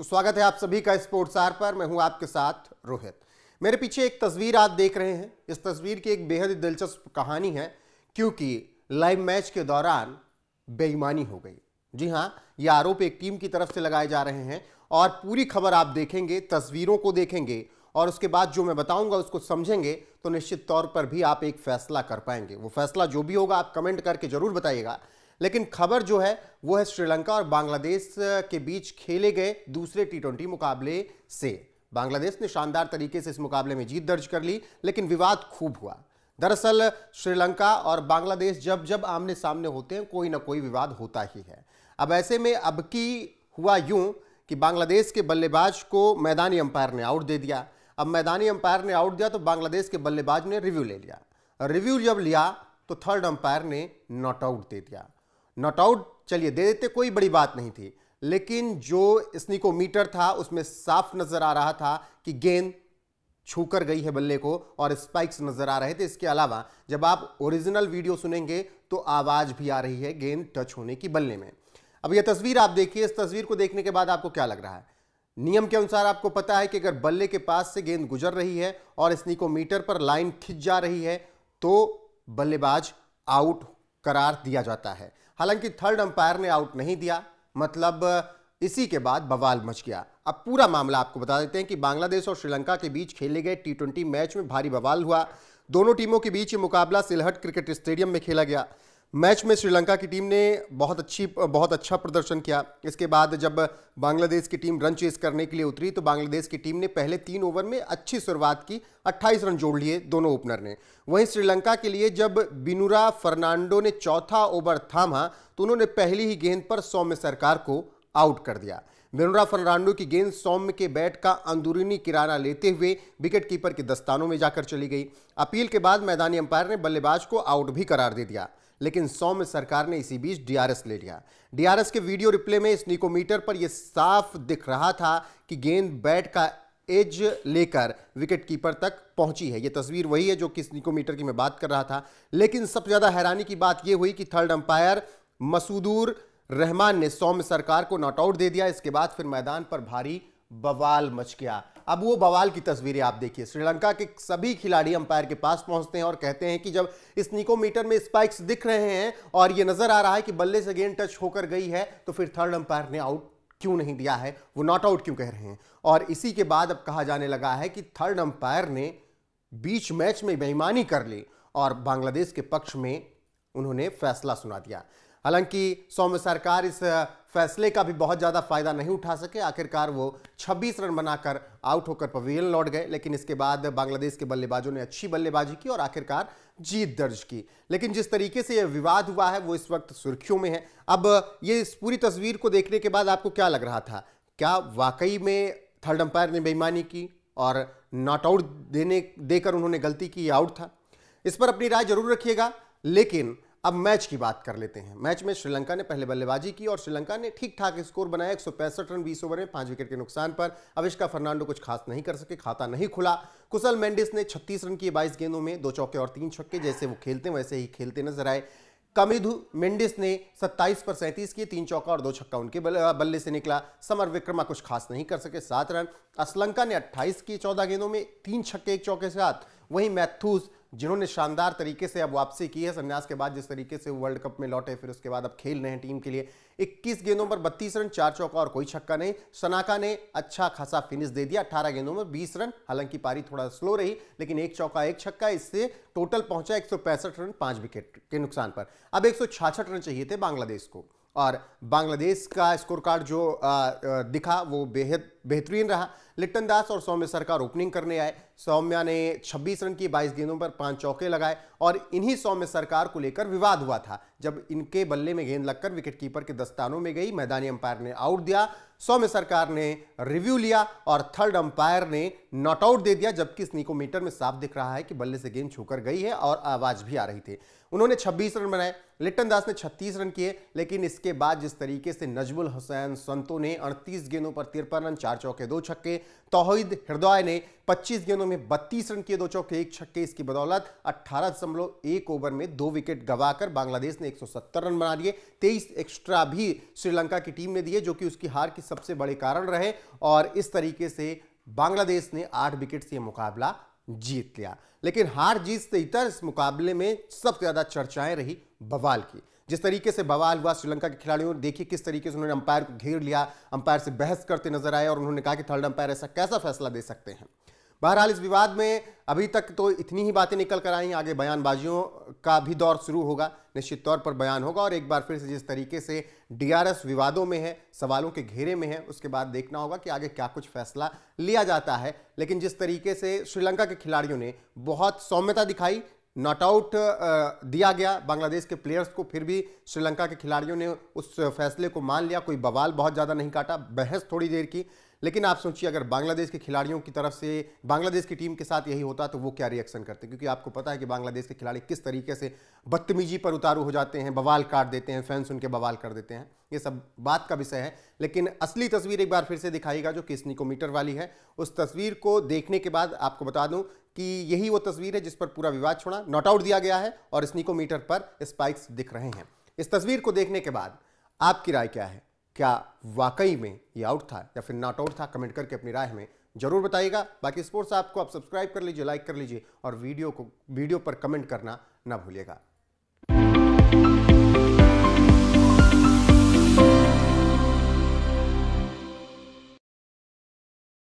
तो स्वागत है आप सभी का स्पोर्ट्स आर पर मैं हूं आपके साथ रोहित मेरे पीछे एक तस्वीर आप देख रहे हैं इस तस्वीर की एक बेहद दिलचस्प कहानी है क्योंकि लाइव मैच के दौरान बेईमानी हो गई जी हाँ ये आरोप एक टीम की तरफ से लगाए जा रहे हैं और पूरी खबर आप देखेंगे तस्वीरों को देखेंगे और उसके बाद जो मैं बताऊंगा उसको समझेंगे तो निश्चित तौर पर भी आप एक फैसला कर पाएंगे वो फैसला जो भी होगा आप कमेंट करके जरूर बताइएगा लेकिन खबर जो है वो है श्रीलंका और बांग्लादेश के बीच खेले गए दूसरे टी मुकाबले से बांग्लादेश ने शानदार तरीके से इस मुकाबले में जीत दर्ज कर ली लेकिन विवाद खूब हुआ दरअसल श्रीलंका और बांग्लादेश जब जब आमने सामने होते हैं कोई ना कोई विवाद होता ही है अब ऐसे में अब की हुआ यूं कि बांग्लादेश के बल्लेबाज को मैदानी अंपायर ने आउट दे दिया अब मैदानी अंपायर ने आउट दिया तो बांग्लादेश के बल्लेबाज ने रिव्यू ले लिया रिव्यू जब लिया तो थर्ड अंपायर ने नॉट आउट दे दिया नॉट आउट चलिए दे देते कोई बड़ी बात नहीं थी लेकिन जो मीटर था उसमें साफ नजर आ रहा था कि गेंद छू कर गई है बल्ले को और स्पाइक्स नजर आ रहे थे इसके अलावा जब आप ओरिजिनल वीडियो सुनेंगे तो आवाज भी आ रही है गेंद टच होने की बल्ले में अब यह तस्वीर आप देखिए इस तस्वीर को देखने के बाद आपको क्या लग रहा है नियम के अनुसार आपको पता है कि अगर बल्ले के पास से गेंद गुजर रही है और स्निकोमीटर पर लाइन खिंच जा रही है तो बल्लेबाज आउट करार दिया जाता है हालांकि थर्ड अंपायर ने आउट नहीं दिया मतलब इसी के बाद बवाल मच गया अब पूरा मामला आपको बता देते हैं कि बांग्लादेश और श्रीलंका के बीच खेले गए टी मैच में भारी बवाल हुआ दोनों टीमों के बीच मुकाबला सिलहट क्रिकेट स्टेडियम में खेला गया मैच में श्रीलंका की टीम ने बहुत अच्छी बहुत अच्छा प्रदर्शन किया इसके बाद जब बांग्लादेश की टीम रन चेस करने के लिए उतरी तो बांग्लादेश की टीम ने पहले तीन ओवर में अच्छी शुरुआत की 28 रन जोड़ लिए दोनों ओपनर ने वहीं श्रीलंका के लिए जब बिनुरा फर्नांडो ने चौथा ओवर थामा तो उन्होंने पहली ही गेंद पर सौम्य सरकार को आउट कर दिया बिनुरा फर्नांडो की गेंद सौम्य के बैट का अंदरूनी किराना लेते हुए विकेट कीपर के दस्तानों में जाकर चली गई अपील के बाद मैदानी अंपायर ने बल्लेबाज को आउट भी करार दे दिया लेकिन सौ में सरकार ने इसी बीच डीआरएस ले लिया डीआरएस के वीडियो रिप्ले में इस निकोमीटर पर यह साफ दिख रहा था कि गेंद बैट का एज लेकर विकेट कीपर तक पहुंची है यह तस्वीर वही है जो कि निकोमीटर की मैं बात कर रहा था लेकिन सबसे ज़्यादा हैरानी की बात यह हुई कि थर्ड अंपायर मसूदूर रहमान ने सौम्य सरकार को नॉट आउट दे दिया इसके बाद फिर मैदान पर भारी बवाल मच गया अब वो बवाल की तस्वीरें आप देखिए श्रीलंका के सभी खिलाड़ी अंपायर के पास पहुंचते हैं और कहते हैं कि जब इस निकोमीटर में स्पाइक्स दिख रहे हैं और ये नजर आ रहा है कि बल्ले से गेंद टच होकर गई है तो फिर थर्ड अंपायर ने आउट क्यों नहीं दिया है वो नॉट आउट क्यों कह रहे हैं और इसी के बाद अब कहा जाने लगा है कि थर्ड अंपायर ने बीच मैच में बेईमानी कर ली और बांग्लादेश के पक्ष में उन्होंने फैसला सुना दिया हालांकि सौम्य सरकार इस फैसले का भी बहुत ज़्यादा फायदा नहीं उठा सके आखिरकार वो 26 रन बनाकर आउट होकर पवेलियन लौट गए लेकिन इसके बाद बांग्लादेश के बल्लेबाजों ने अच्छी बल्लेबाजी की और आखिरकार जीत दर्ज की लेकिन जिस तरीके से ये विवाद हुआ है वो इस वक्त सुर्खियों में है अब ये इस पूरी तस्वीर को देखने के बाद आपको क्या लग रहा था क्या वाकई में थर्ड अंपायर ने बेईमानी की और नॉट आउट देने देकर उन्होंने गलती की आउट था इस पर अपनी राय जरूर रखिएगा लेकिन अब मैच की बात कर लेते हैं मैच में श्रीलंका ने पहले बल्लेबाजी की और श्रीलंका ने ठीक ठाक स्कोर बनाया एक रन 20 ओवर में पांच विकेट के नुकसान पर अविष्का फर्नांडो कुछ खास नहीं कर सके खाता नहीं खुला कुशल मेंडिस ने 36 रन किए 22 गेंदों में दो चौके और तीन छक्के जैसे वो खेलते हैं वैसे ही खेलते नजर आए कमिधु मेंडिस ने 27 पर सैंतीस किए तीन चौका और दो छक्का उनके बल्ले से निकला समर विक्रमा कुछ खास नहीं कर सके सात रन असलंका ने 28 किए 14 गेंदों में तीन छक्के एक चौके साथ वहीं मैथ्यूज जिन्होंने शानदार तरीके से अब वापसी की है संन्यास के बाद जिस तरीके से वर्ल्ड कप में लौटे फिर उसके बाद अब खेल रहे हैं टीम के लिए 21 गेंदों पर 32 रन चार चौका और कोई छक्का नहीं सनाका ने अच्छा खासा फिनिश दे दिया 18 गेंदों में 20 रन हालांकि पारी थोड़ा स्लो रही लेकिन एक चौका एक छक्का इससे टोटल पहुंचा एक रन पांच विकेट के नुकसान पर अब एक रन चाहिए थे बांग्लादेश को और बांग्लादेश का स्कोर कार्ड जो दिखा वो बेहद बेहतरीन रहा लिट्टन दास और सौम्य सरकार ओपनिंग करने आए सौम्या ने 26 रन की 22 गेंदों पर पांच चौके लगाए और इन्हीं सौम्य सरकार को लेकर विवाद हुआ था जब इनके बल्ले में गेंद लगकर विकेटकीपर के दस्तानों में गई मैदानी अंपायर ने आउट दिया सौम्य सरकार ने रिव्यू लिया और थर्ड अंपायर ने नॉट आउट दे दिया जबकि निकोमीटर में साफ दिख रहा है कि बल्ले से गेंद छूकर गई है और आवाज भी आ रही थी उन्होंने 26 रन बनाए लिट्टन दास ने 36 रन किए लेकिन इसके बाद जिस तरीके से नजमुल हुसैन संतो ने 38 गेंदों पर तिरपन रन चार चौके दो छक्के तोहिद हृदय ने 25 गेंदों में 32 रन किए दो चौके एक छक्के इसकी बदौलत अट्ठारह ओवर में दो विकेट गवाकर बांग्लादेश ने ने 170 रन बना लिए 23 एक्स्ट्रा भी श्रीलंका की टीम ने दिए जो कि उसकी हार के सबसे बड़े कारण रहे और इस तरीके से बांग्लादेश ने आठ विकेट से मुकाबला जीत लिया लेकिन हार जीत से इतर इस मुकाबले में सबसे ज्यादा चर्चाएं रही बवाल की जिस तरीके से बवाल हुआ श्रीलंका के खिलाड़ियों ने देखिए किस तरीके से उन्होंने अंपायर को घेर लिया अंपायर से बहस करते नजर आए और उन्होंने कहा कि थर्ड अंपायर ऐसा कैसा फैसला दे सकते हैं बहरहाल इस विवाद में अभी तक तो इतनी ही बातें निकल कर आई आगे बयानबाजियों का भी दौर शुरू होगा निश्चित तौर पर बयान होगा और एक बार फिर से जिस तरीके से डीआरएस विवादों में है सवालों के घेरे में है उसके बाद देखना होगा कि आगे क्या कुछ फैसला लिया जाता है लेकिन जिस तरीके से श्रीलंका के खिलाड़ियों ने बहुत सौम्यता दिखाई नॉट आउट दिया गया बांग्लादेश के प्लेयर्स को फिर भी श्रीलंका के खिलाड़ियों ने उस फैसले को मान लिया कोई बवाल बहुत ज़्यादा नहीं काटा बहस थोड़ी देर की लेकिन आप सोचिए अगर बांग्लादेश के खिलाड़ियों की तरफ से बांग्लादेश की टीम के साथ यही होता तो वो क्या रिएक्शन करते क्योंकि आपको पता है कि बांग्लादेश के खिलाड़ी किस तरीके से बदतमीजी पर उतारू हो जाते हैं बवाल काट देते हैं फैंस उनके बवाल कर देते हैं ये सब बात का विषय है लेकिन असली तस्वीर एक बार फिर से दिखाईगा जो किस निकोमीटर वाली है उस तस्वीर को देखने के बाद आपको बता दूँ कि यही वो तस्वीर है जिस पर पूरा विवाद छोड़ा नॉट आउट दिया गया है और स्निकोमीटर पर स्पाइक्स दिख रहे हैं इस तस्वीर को देखने के बाद आपकी राय क्या है क्या वाकई में ये आउट था या फिर नॉट आउट था कमेंट करके अपनी राय में जरूर बताइएगा बाकी स्पोर्ट्स ऐप को आप सब्सक्राइब कर लीजिए लाइक कर लीजिए और वीडियो को वीडियो पर कमेंट करना ना भूलिएगा